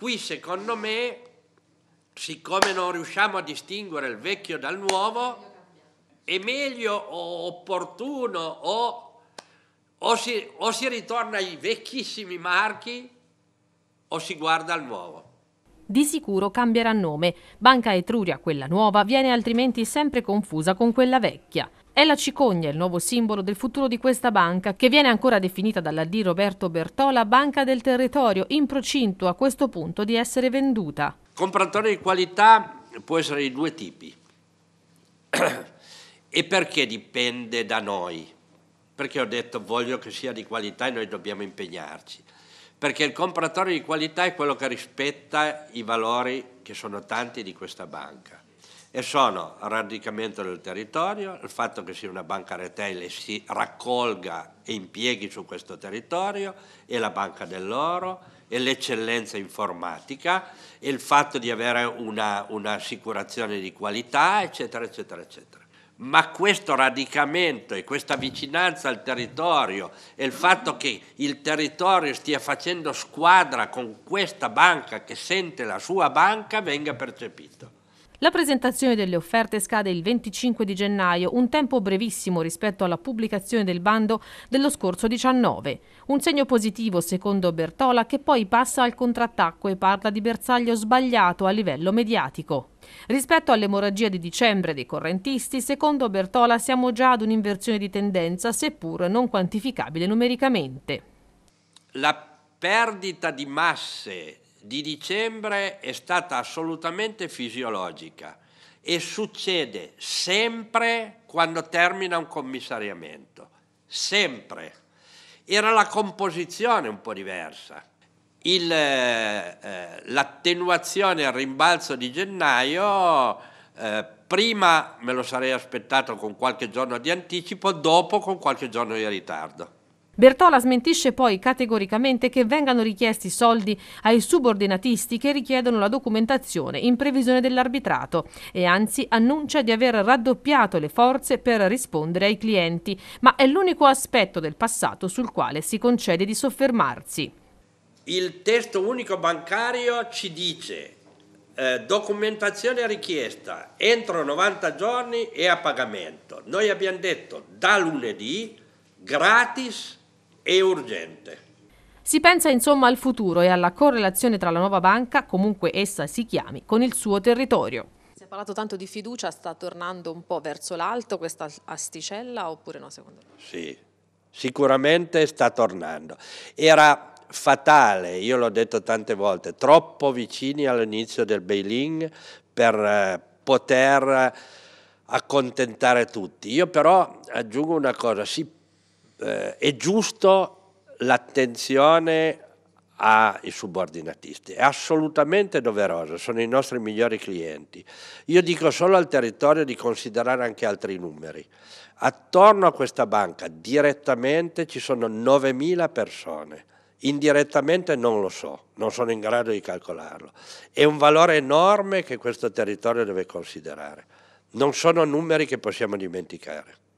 Qui secondo me, siccome non riusciamo a distinguere il vecchio dal nuovo, è meglio o opportuno o, o, si, o si ritorna ai vecchissimi marchi o si guarda al nuovo di sicuro cambierà nome. Banca Etruria, quella nuova, viene altrimenti sempre confusa con quella vecchia. È la cicogna il nuovo simbolo del futuro di questa banca, che viene ancora definita dalla D. Roberto Bertola banca del territorio, in procinto a questo punto di essere venduta. Compratore di qualità può essere di due tipi. e perché dipende da noi? Perché ho detto voglio che sia di qualità e noi dobbiamo impegnarci perché il compratore di qualità è quello che rispetta i valori che sono tanti di questa banca e sono il radicamento del territorio, il fatto che sia una banca retail e si raccolga e impieghi su questo territorio e la banca dell'oro e l'eccellenza informatica e il fatto di avere una, un'assicurazione di qualità eccetera eccetera eccetera ma questo radicamento e questa vicinanza al territorio e il fatto che il territorio stia facendo squadra con questa banca che sente la sua banca venga percepito. La presentazione delle offerte scade il 25 di gennaio, un tempo brevissimo rispetto alla pubblicazione del bando dello scorso 19. Un segno positivo, secondo Bertola, che poi passa al contrattacco e parla di bersaglio sbagliato a livello mediatico. Rispetto all'emorragia di dicembre dei correntisti, secondo Bertola siamo già ad un'inversione di tendenza, seppur non quantificabile numericamente. La perdita di masse di dicembre è stata assolutamente fisiologica e succede sempre quando termina un commissariamento, sempre. Era la composizione un po' diversa. Il, eh, eh l'attenuazione al rimbalzo di gennaio eh, prima me lo sarei aspettato con qualche giorno di anticipo, dopo con qualche giorno di ritardo. Bertola smentisce poi categoricamente che vengano richiesti soldi ai subordinatisti che richiedono la documentazione in previsione dell'arbitrato e anzi annuncia di aver raddoppiato le forze per rispondere ai clienti, ma è l'unico aspetto del passato sul quale si concede di soffermarsi. Il testo unico bancario ci dice eh, documentazione richiesta entro 90 giorni e a pagamento. Noi abbiamo detto da lunedì gratis e urgente. Si pensa insomma al futuro e alla correlazione tra la nuova banca, comunque essa si chiami, con il suo territorio. Si è parlato tanto di fiducia, sta tornando un po' verso l'alto questa asticella oppure no secondo lei? Sì, sicuramente sta tornando. Era fatale, io l'ho detto tante volte, troppo vicini all'inizio del bail-in per eh, poter accontentare tutti. Io però aggiungo una cosa, si eh, è giusto l'attenzione ai subordinatisti, è assolutamente doverosa, sono i nostri migliori clienti. Io dico solo al territorio di considerare anche altri numeri. Attorno a questa banca direttamente ci sono 9.000 persone, indirettamente non lo so, non sono in grado di calcolarlo. È un valore enorme che questo territorio deve considerare. Non sono numeri che possiamo dimenticare.